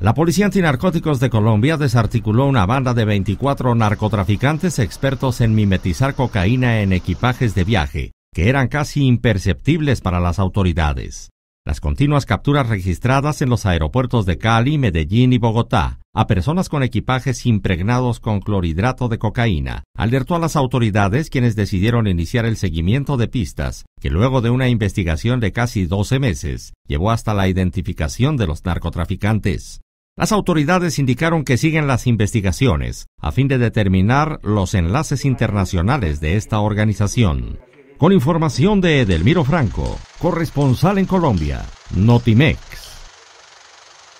La Policía Antinarcóticos de Colombia desarticuló una banda de 24 narcotraficantes expertos en mimetizar cocaína en equipajes de viaje, que eran casi imperceptibles para las autoridades. Las continuas capturas registradas en los aeropuertos de Cali, Medellín y Bogotá a personas con equipajes impregnados con clorhidrato de cocaína alertó a las autoridades quienes decidieron iniciar el seguimiento de pistas, que luego de una investigación de casi 12 meses llevó hasta la identificación de los narcotraficantes. Las autoridades indicaron que siguen las investigaciones a fin de determinar los enlaces internacionales de esta organización. Con información de Edelmiro Franco, corresponsal en Colombia, Notimec.